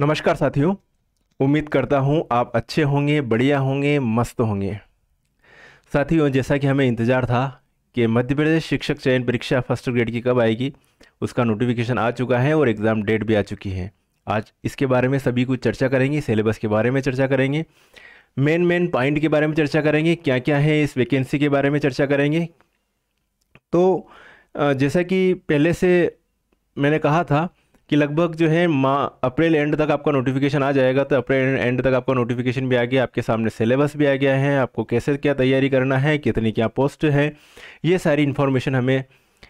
नमस्कार साथियों उम्मीद करता हूँ आप अच्छे होंगे बढ़िया होंगे मस्त होंगे साथियों जैसा कि हमें इंतज़ार था कि मध्य प्रदेश शिक्षक चयन परीक्षा फर्स्ट ग्रेड की कब आएगी उसका नोटिफिकेशन आ चुका है और एग्ज़ाम डेट भी आ चुकी है आज इसके बारे में सभी कुछ चर्चा करेंगे सिलेबस के बारे में चर्चा करेंगे मेन मेन पॉइंट के बारे में चर्चा करेंगे क्या क्या है इस वैकेंसी के बारे में चर्चा करेंगे तो जैसा कि पहले से मैंने कहा था कि लगभग जो है माँ अप्रैल एंड तक आपका नोटिफिकेशन आ जाएगा तो अप्रैल एंड तक आपका नोटिफिकेशन भी आ गया आपके सामने सिलेबस भी आ गया है आपको कैसे क्या तैयारी करना है कितनी क्या पोस्ट है ये सारी इन्फॉर्मेशन हमें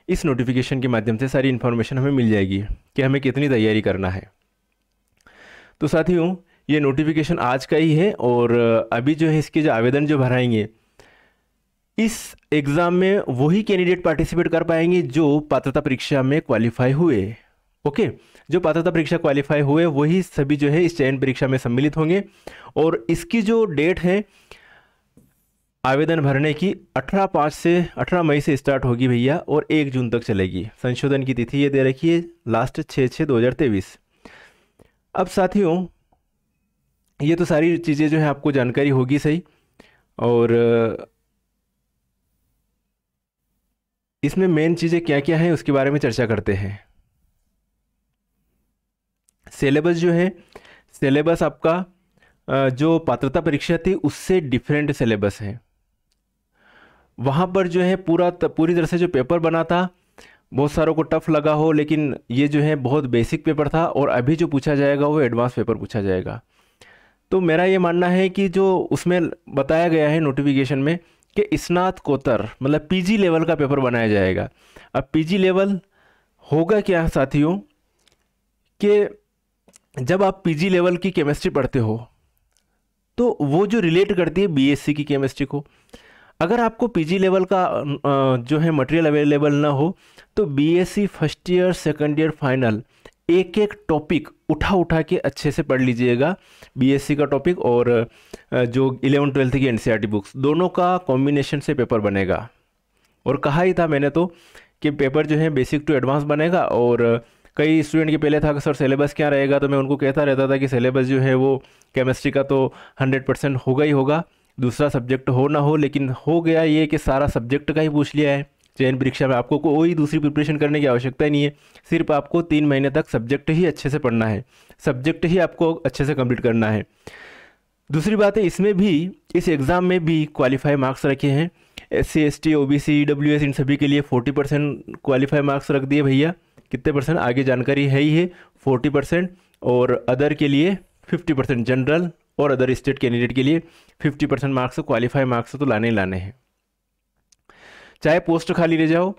इस नोटिफिकेशन के माध्यम से सारी इन्फॉर्मेशन हमें मिल जाएगी कि हमें कितनी तैयारी करना है तो साथियों ये नोटिफिकेशन आज का ही है और अभी जो है इसके जो आवेदन जो भराएंगे इस एग्ज़ाम में वही कैंडिडेट पार्टिसिपेट कर पाएंगे जो पात्रता परीक्षा में क्वालिफाई हुए ओके जो पात्रता परीक्षा क्वालिफाई हुए वही सभी जो है इस चयन परीक्षा में सम्मिलित होंगे और इसकी जो डेट है आवेदन भरने की 18 पाँच से 18 मई से स्टार्ट होगी भैया और 1 जून तक चलेगी संशोधन की तिथि ये दे रखी है लास्ट छः छः दो अब साथियों ये तो सारी चीज़ें जो है आपको जानकारी होगी सही और इसमें मेन चीज़ें क्या क्या हैं उसके बारे में चर्चा करते हैं सिलेबस जो है सिलेबस आपका जो पात्रता परीक्षा थी उससे डिफरेंट सिलेबस है वहाँ पर जो है पूरा पूरी तरह से जो पेपर बना था बहुत सारों को टफ लगा हो लेकिन ये जो है बहुत बेसिक पेपर था और अभी जो पूछा जाएगा वो एडवांस पेपर पूछा जाएगा तो मेरा ये मानना है कि जो उसमें बताया गया है नोटिफिकेशन में कि स्नातकोत्तर मतलब पीजी लेवल का पेपर बनाया जाएगा अब पीजी लेवल होगा क्या साथियों के जब आप पीजी लेवल की केमिस्ट्री पढ़ते हो तो वो जो रिलेट करती है बीएससी की केमिस्ट्री को अगर आपको पीजी लेवल का जो है मटेरियल अवेलेबल ना हो तो BSc first year second year final एक एक टॉपिक उठा उठा के अच्छे से पढ़ लीजिएगा बीएससी का टॉपिक और जो इलेवन ट्वेल्थ की एनसीईआरटी बुक्स e दोनों का कॉम्बिनेशन से पेपर बनेगा और कहा ही था मैंने तो कि पेपर जो है बेसिक टू एडवांस बनेगा और कई स्टूडेंट के पहले था कि सर सिलेबस क्या रहेगा तो मैं उनको कहता रहता था कि सिलेबस जो है वो केमिस्ट्री का तो हंड्रेड परसेंट होगा ही होगा दूसरा सब्जेक्ट हो ना हो लेकिन हो गया ये कि सारा सब्जेक्ट का ही पूछ लिया है चयन परीक्षा में आपको कोई दूसरी प्रिपरेशन करने की आवश्यकता ही नहीं है सिर्फ आपको तीन महीने तक सब्जेक्ट ही अच्छे से पढ़ना है सब्जेक्ट ही आपको अच्छे से कंप्लीट करना है दूसरी बात है इसमें भी इस एग्ज़ाम में भी क्वालिफाई मार्क्स रखे हैं S C S T O B C W S इन सभी के लिए फोर्टी परसेंट क्वालिफाई मार्क्स रख दिए भैया कितने परसेंट आगे जानकारी है ही है फोर्टी परसेंट और अदर के लिए फिफ्टी परसेंट जनरल और अदर स्टेट कैंडिडेट के लिए fifty percent marks qualify marks तो लाने लाने हैं चाहे पोस्ट खाली रह जाओ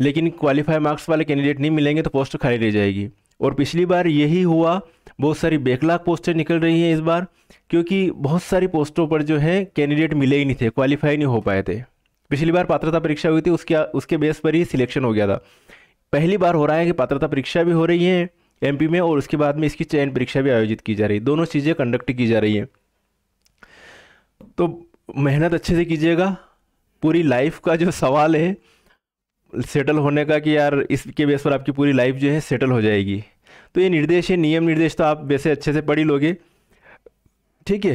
लेकिन क्वालिफाई मार्क्स वाले कैंडिडेट नहीं मिलेंगे तो पोस्ट खाली रह जाएगी और पिछली बार यही हुआ बहुत सारी बेकलाक पोस्टें निकल रही हैं इस बार क्योंकि बहुत सारी पोस्टों पर जो है कैंडिडेट मिले ही नहीं थे क्वालिफाई नहीं हो पाए थे पिछली बार पात्रता परीक्षा हुई थी उसके उसके बेस पर ही सिलेक्शन हो गया था पहली बार हो रहा है कि पात्रता परीक्षा भी हो रही है एम में और उसके बाद में इसकी चयन परीक्षा भी आयोजित की जा रही है दोनों चीज़ें कंडक्ट की जा रही हैं तो मेहनत अच्छे से कीजिएगा पूरी लाइफ का जो सवाल है सेटल होने का कि यार इसके बेस पर आपकी पूरी लाइफ जो है सेटल हो जाएगी तो ये निर्देश है नियम निर्देश तो आप वैसे अच्छे से पढ़ी लोगे ठीक है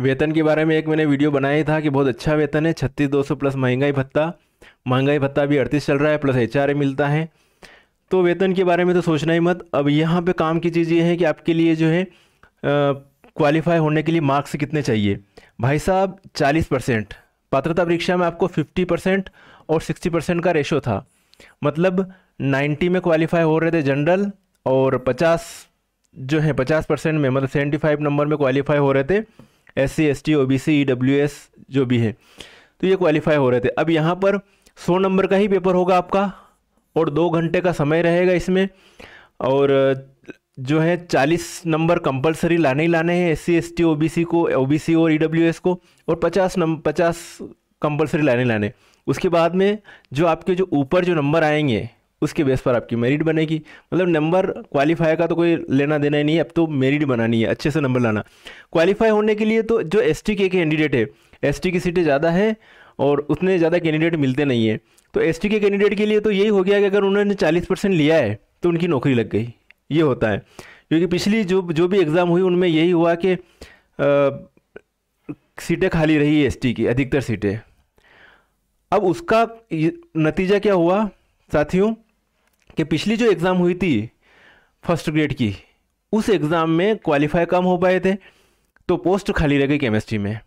वेतन के बारे में एक मैंने वीडियो बनाया था कि बहुत अच्छा वेतन है छत्तीस दो सौ प्लस महंगाई भत्ता महंगाई भत्ता भी अड़तीस चल रहा है प्लस एच मिलता है तो वेतन के बारे में तो सोचना ही मत अब यहाँ पे काम की चीज़ ये है कि आपके लिए जो है क्वालिफाई होने के लिए मार्क्स कितने चाहिए भाई साहब 40 परसेंट पात्रता परीक्षा में आपको 50 परसेंट और 60 परसेंट का रेशो था मतलब 90 में क्वालिफाई हो रहे थे जनरल और 50 जो है 50 परसेंट में मतलब 75 नंबर में क्वालिफाई हो रहे थे S C S T O B C E W S जो भी है तो ये क्वालिफाई हो रहे थे अब यहाँ पर सौ नंबर का ही पेपर होगा आपका और दो घंटे का समय रहेगा इसमें और जो है चालीस नंबर कंपलसरी लाने ही लाने हैं S C S T O B C को ओ बी सी और ई डब्ल्यू एस को और पचास नंबर पचास कंपलसरी लाने लाने उसके बाद में जो आपके जो ऊपर जो नंबर आएंगे उसके बेस पर आपकी मेरिट बनेगी मतलब नंबर क्वालिफाई का तो कोई लेना देना ही नहीं है अब तो मेरिट बनानी है अच्छे से नंबर लाना क्वालिफाई होने के लिए तो जो एस के कैंडिडेट है एस की सीटें ज़्यादा है और उतने ज़्यादा कैंडिडेट मिलते नहीं है तो एस के कैंडिडेट के लिए तो यही हो गया कि अगर उन्होंने चालीस परसेंट लिया है तो उनकी नौकरी लग गई ये होता है क्योंकि पिछली जो जो भी एग्ज़ाम हुई उनमें यही हुआ कि सीटें खाली रही एस की अधिकतर सीटें अब उसका नतीजा क्या हुआ साथियों कि पिछली जो एग्ज़ाम हुई थी फर्स्ट ग्रेड की उस एग्ज़ाम में क्वालिफाई कम हो पाए थे तो पोस्ट खाली रह गई केमिस्ट्री में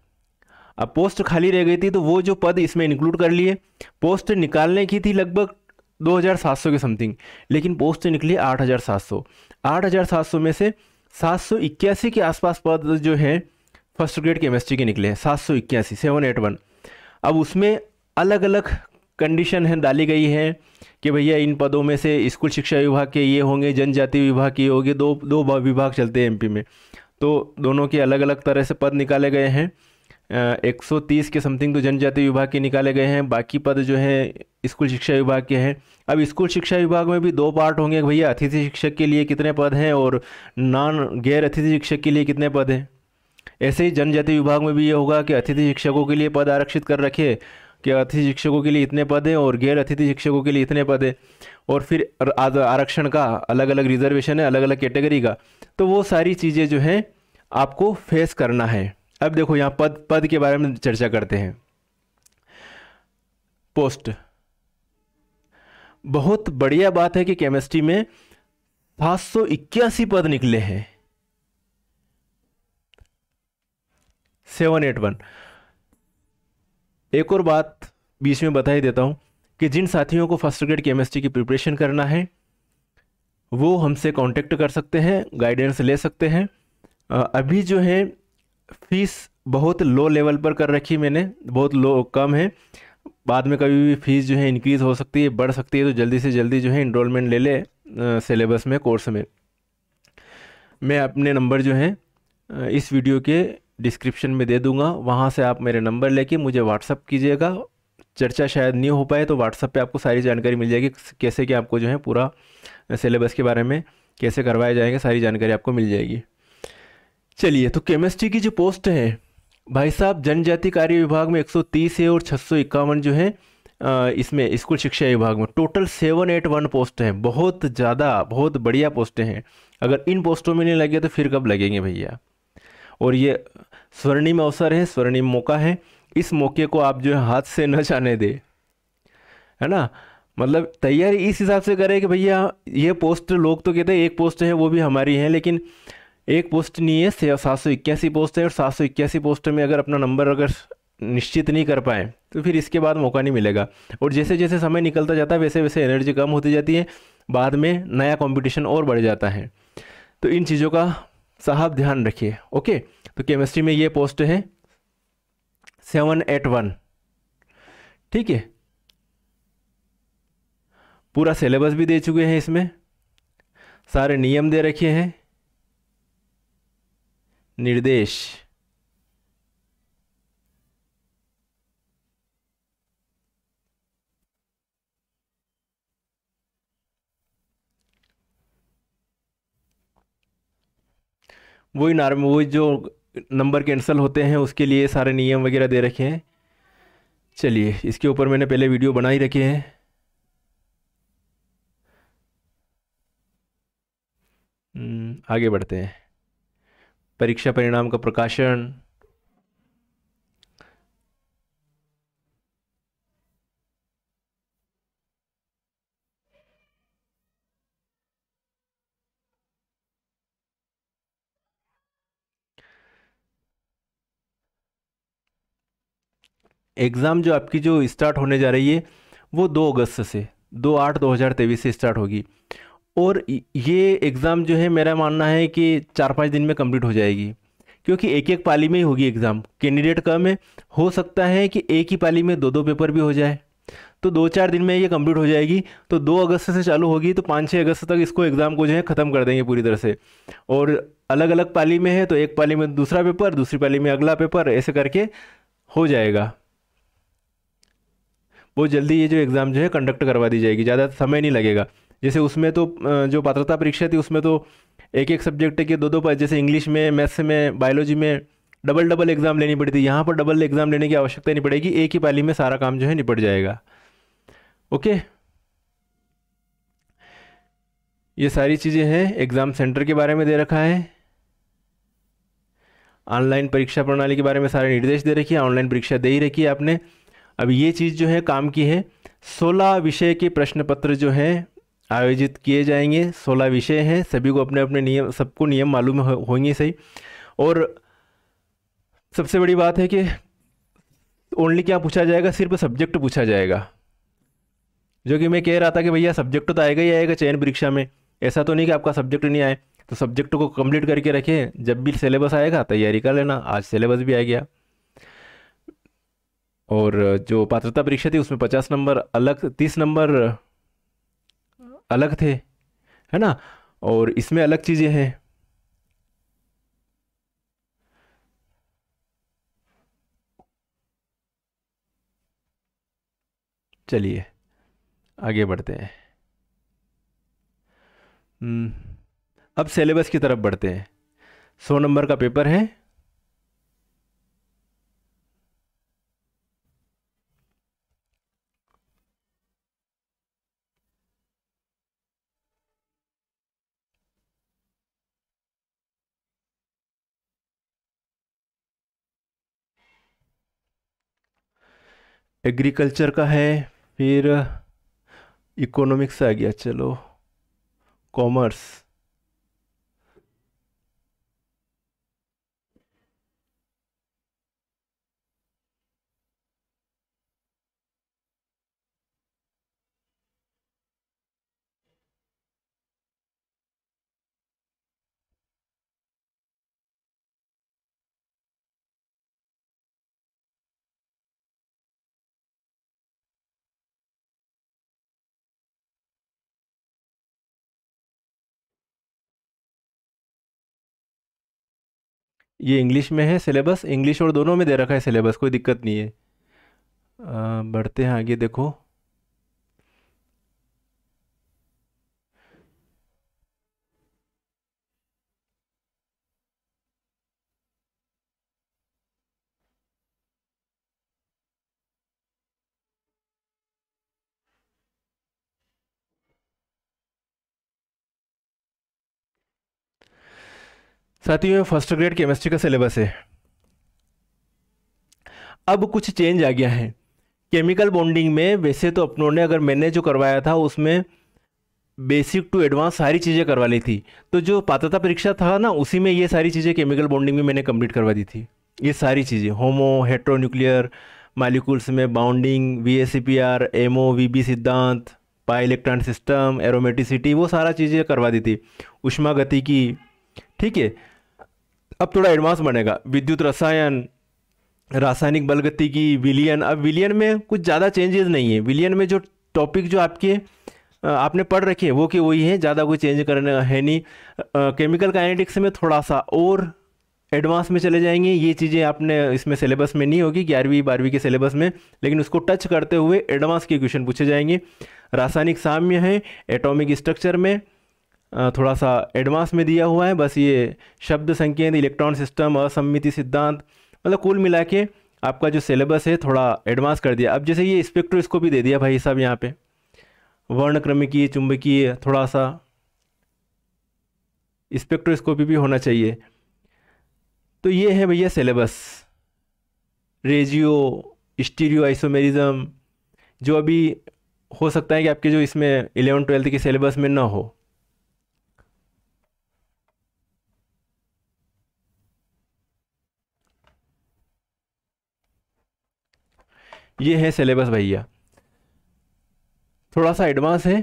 अब पोस्ट खाली रह गई थी तो वो जो पद इसमें इंक्लूड कर लिए पोस्ट निकालने की थी लगभग 2700 के समथिंग लेकिन पोस्ट निकली 8700 8700 में से सात के आसपास पद जो हैं फर्स्ट ग्रेड केमिस्ट्री के निकले सात सौ इक्यासी सेवन एट वन अब उसमें अलग अलग कंडीशन है डाली गई है कि भैया इन पदों में से स्कूल शिक्षा विभाग के ये होंगे जनजाति विभाग के ये होंगे दो दो विभाग चलते हैं एमपी में तो दोनों के अलग अलग तरह से पद निकाले गए हैं एक सौ तीस के समथिंग तो जनजाति विभाग के निकाले गए हैं बाकी पद जो है स्कूल शिक्षा विभाग के हैं अब स्कूल शिक्षा विभाग में भी दो पार्ट होंगे भैया अतिथि शिक्षक के लिए कितने पद हैं और नॉन गैर अतिथि शिक्षक के लिए कितने पद हैं ऐसे ही जनजाति विभाग में भी ये होगा कि अतिथि शिक्षकों के लिए पद आरक्षित कर रखे कि अतिथि शिक्षकों के लिए इतने पद हैं और गैर अतिथि शिक्षकों के लिए इतने पद हैं और फिर आरक्षण का अलग अलग रिजर्वेशन है अलग अलग कैटेगरी का तो वो सारी चीज़ें जो हैं आपको फेस करना है अब देखो यहाँ पद पद के बारे में चर्चा करते हैं पोस्ट बहुत बढ़िया बात है कि केमिस्ट्री में पाँच सौ इक्यासी पद निकले हैं सेवन एट वन एक और बात बीच में बता ही देता हूँ कि जिन साथियों को फर्स्ट ग्रेड केमिस्ट्री की प्रिपरेशन करना है वो हमसे कांटेक्ट कर सकते हैं गाइडेंस ले सकते हैं अभी जो है फीस बहुत लो लेवल पर कर रखी मैंने बहुत लो कम है बाद में कभी भी फीस जो है इंक्रीज़ हो सकती है बढ़ सकती है तो जल्दी से जल्दी जो है इनरोलमेंट ले ले सिलेबस में कोर्स में मैं अपने नंबर जो हैं इस वीडियो के डिस्क्रिप्शन में दे दूंगा वहाँ से आप मेरे नंबर लेके मुझे व्हाट्सअप कीजिएगा चर्चा शायद नहीं हो पाए तो व्हाट्सअप पे आपको सारी जानकारी मिल जाएगी कैसे कि आपको जो है पूरा सिलेबस के बारे में कैसे करवाए जाएंगे सारी जानकारी आपको मिल जाएगी चलिए तो केमिस्ट्री की जो पोस्ट है भाई साहब जनजाति कार्य विभाग में 130 है और छः जो है इसमें स्कूल शिक्षा विभाग में total seven eight one post हैं बहुत ज़्यादा बहुत बढ़िया पोस्टें हैं अगर इन पोस्टों में नहीं लगे तो फिर कब लगेंगे भैया और ये स्वर्णिम अवसर है स्वर्णिम मौका है इस मौके को आप जो है हाथ से न जाने दें है ना मतलब तैयारी इस हिसाब से करें कि भैया ये पोस्ट लोग तो कहते हैं एक पोस्ट है वो भी हमारी है लेकिन एक पोस्ट नहीं है सात सौ इक्यासी पोस्ट है और सात सौ इक्यासी पोस्ट में अगर अपना नंबर अगर निश्चित नहीं कर पाए तो फिर इसके बाद मौका नहीं मिलेगा और जैसे जैसे समय निकलता जाता है वैसे वैसे एनर्जी कम होती जाती है बाद में नया कॉम्पिटिशन और बढ़ जाता है तो इन चीज़ों का साहब ध्यान रखिए ओके तो केमिस्ट्री में ये पोस्ट है सेवन एट वन ठीक है पूरा सिलेबस भी दे चुके हैं इसमें सारे नियम दे रखे हैं निर्देश वही नॉर्मल वही जो नंबर कैंसिल होते हैं उसके लिए सारे नियम वगैरह दे रखे हैं चलिए इसके ऊपर मैंने पहले वीडियो बना ही रखे हैं हम्म, आगे बढ़ते हैं परीक्षा परिणाम का प्रकाशन एग्ज़ाम जो आपकी जो स्टार्ट होने जा रही है वो दो अगस्त से दो आठ दो हज़ार तेईस से स्टार्ट होगी और ये एग्ज़ाम जो है मेरा मानना है कि चार पाँच दिन में कम्प्लीट हो जाएगी क्योंकि एक एक पाली में ही होगी एग्ज़ाम कैंडिडेट कम है हो सकता है कि एक ही पाली में दो दो पेपर भी हो जाए तो दो चार दिन में ये कंप्लीट हो जाएगी तो दो अगस्त से चालू होगी तो पाँच छः अगस्त तक इसको एग्ज़ाम को जो है ख़त्म कर देंगे पूरी तरह से और अलग अलग पाली में है तो एक पाली में दूसरा पेपर दूसरी पाली में अगला पेपर ऐसे करके हो जाएगा वो जल्दी ये जो एग्ज़ाम जो है कंडक्ट करवा दी जाएगी ज़्यादा समय नहीं लगेगा जैसे उसमें तो जो पात्रता परीक्षा थी उसमें तो एक एक सब्जेक्ट के दो दो पर जैसे इंग्लिश में मैथ्स में बायोलॉजी में डबल डबल एग्ज़ाम लेनी पड़ी थी यहाँ पर डबल एग्ज़ाम लेने की आवश्यकता नहीं पड़ेगी एक ही पाली में सारा काम जो है निपट जाएगा ओके ये सारी चीज़ें हैं एग्ज़ाम सेंटर के बारे में दे रखा है ऑनलाइन परीक्षा प्रणाली के बारे में सारे निर्देश दे रखिए ऑनलाइन परीक्षा दे ही रखी है आपने अब ये चीज़ जो है काम की है सोलह विषय के प्रश्न पत्र जो हैं आयोजित किए जाएंगे सोलह विषय हैं सभी को अपने अपने नियम सबको नियम मालूम हो, होंगे सही और सबसे बड़ी बात है कि ओनली क्या पूछा जाएगा सिर्फ सब्जेक्ट पूछा जाएगा जो कि मैं कह रहा था कि भैया सब्जेक्ट तो आएगा ही आएगा चयन परीक्षा में ऐसा तो नहीं कि आपका सब्जेक्ट नहीं आए तो सब्जेक्ट को कंप्लीट करके रखें जब भी सिलेबस आएगा तैयारी कर लेना आज सिलेबस भी आ गया और जो पात्रता परीक्षा थी उसमें पचास नंबर अलग तीस नंबर अलग थे है ना और इसमें अलग चीज़ें हैं चलिए आगे बढ़ते हैं हम्म, अब सिलेबस की तरफ बढ़ते हैं सौ नंबर का पेपर है एग्रीकल्चर का है फिर इकोनॉमिक्स आ गया चलो कॉमर्स ये इंग्लिश में है सिलेबस इंग्लिश और दोनों में दे रखा है सिलेबस कोई दिक्कत नहीं है आ, बढ़ते हैं आगे देखो साथियों में फर्स्ट ग्रेड केमिस्ट्री का सिलेबस है अब कुछ चेंज आ गया है केमिकल बॉन्डिंग में वैसे तो अपनों ने अगर मैंने जो करवाया था उसमें बेसिक टू एडवांस सारी चीज़ें करवा ली थी तो जो पात्रता परीक्षा था ना उसी में ये सारी चीज़ें केमिकल बॉन्डिंग में मैंने कंप्लीट करवा दी थी ये सारी चीज़ें होमो हेट्रोन्यूक्लियर मालिकूल्स में bonding V S C P R M O V B सिद्धांत पाई इलेक्ट्रॉन सिस्टम एरोमेटिसिटी वो सारा चीज़ें करवा दी थी उष्मा गति की ठीक है अब थोड़ा एडवांस बनेगा विद्युत रसायन रासायनिक बलगति की विलियन अब विलियन में कुछ ज़्यादा चेंजेस नहीं है विलियन में जो टॉपिक जो आपके आपने पढ़ रखे हैं वो कि वही है ज़्यादा कोई चेंज करने है नहीं केमिकल काइनेटिक्स में थोड़ा सा और एडवांस में चले जाएंगे ये चीज़ें आपने इसमें सिलेबस में नहीं होगी ग्यारहवीं बारहवीं के सिलेबस में लेकिन उसको टच करते हुए एडवांस के क्वेश्चन पूछे जाएंगे रासायनिक साम्य है एटॉमिक स्ट्रक्चर में थोड़ा सा एडवांस में दिया हुआ है बस ये शब्द संकेत इलेक्ट्रॉन सिस्टम असम्मिति सिद्धांत मतलब कुल मिला के आपका जो सिलेबस है थोड़ा एडवांस कर दिया अब जैसे ये स्पेक्ट्रो इसको भी दे दिया भाई साहब यहाँ पे वर्णक्रमिकीय चुंबकीय थोड़ा सा स्पेक्ट्रोस्कोपी भी होना चाहिए तो ये है भैया सिलेबस रेजियो स्टीरियो आइसोमेरिज्म जो अभी हो सकता है कि आपके जो इसमें एलेवन ट्वेल्थ के सिलेबस में ना हो ये है सिलेबस भैया थोड़ा सा एडवांस है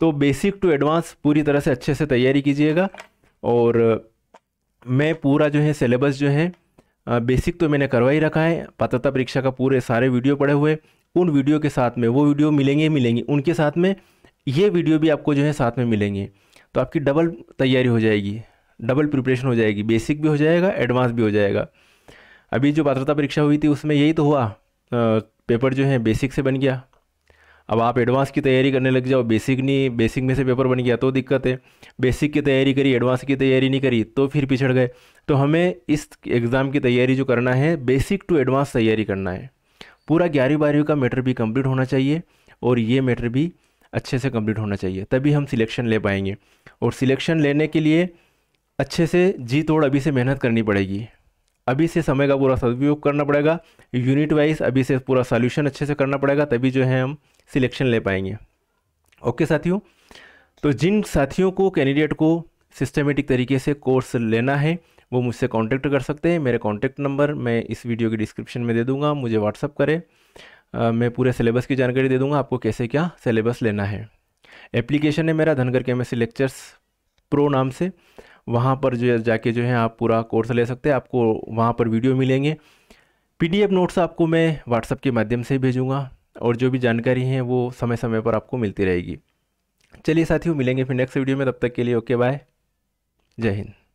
तो बेसिक टू एडवांस पूरी तरह से अच्छे से तैयारी कीजिएगा और मैं पूरा जो है सिलेबस जो है बेसिक तो मैंने करवा ही रखा है पात्रता परीक्षा का पूरे सारे वीडियो पड़े हुए उन वीडियो के साथ में वो वीडियो मिलेंगे मिलेंगे उनके साथ में ये वीडियो भी आपको जो है साथ में मिलेंगे तो आपकी डबल तैयारी हो जाएगी डबल प्रिपरेशन हो जाएगी बेसिक भी हो जाएगा एडवांस भी हो जाएगा अभी जो पात्रता परीक्षा हुई थी उसमें यही तो हुआ पेपर जो है बेसिक से बन गया अब आप एडवांस की तैयारी करने लग जाओ बेसिक नहीं बेसिक में से पेपर बन गया तो दिक्कत है बेसिक की तैयारी करी एडवांस की तैयारी नहीं करी तो फिर पिछड़ गए तो हमें इस एग्ज़ाम की तैयारी जो करना है बेसिक टू एडवांस तैयारी करना है पूरा ग्यारहवीं बारहवीं का मैटर भी कम्प्लीट होना चाहिए और ये मैटर भी अच्छे से कम्प्लीट होना चाहिए तभी हम सिलेक्शन ले पाएंगे और सिलेक्शन लेने के लिए अच्छे से जी तोड़ अभी से मेहनत करनी पड़ेगी अभी से समय का पूरा सदुपयोग करना पड़ेगा यूनिट वाइज अभी से पूरा सॉल्यूशन अच्छे से करना पड़ेगा तभी जो है हम सिलेक्शन ले पाएंगे ओके साथियों तो जिन साथियों को कैंडिडेट को सिस्टमेटिक तरीके से कोर्स लेना है वो मुझसे कांटेक्ट कर सकते हैं मेरे कांटेक्ट नंबर मैं इस वीडियो के डिस्क्रिप्शन में दे दूंगा मुझे व्हाट्सअप करें मैं पूरे सिलेबस की जानकारी दे दूंगा आपको कैसे क्या सिलेबस लेना है एप्लीकेशन है मेरा धनगर केमिस्ट्री लेक्चर्स प्रो नाम से वहाँ पर जो जाके जो है आप पूरा कोर्स ले सकते हैं आपको वहाँ पर वीडियो मिलेंगे पीडीएफ नोट्स आपको मैं व्हाट्सअप के माध्यम से भेजूँगा और जो भी जानकारी है वो समय समय पर आपको मिलती रहेगी चलिए साथियों मिलेंगे फिर नेक्स्ट वीडियो में तब तक के लिए ओके बाय जय हिंद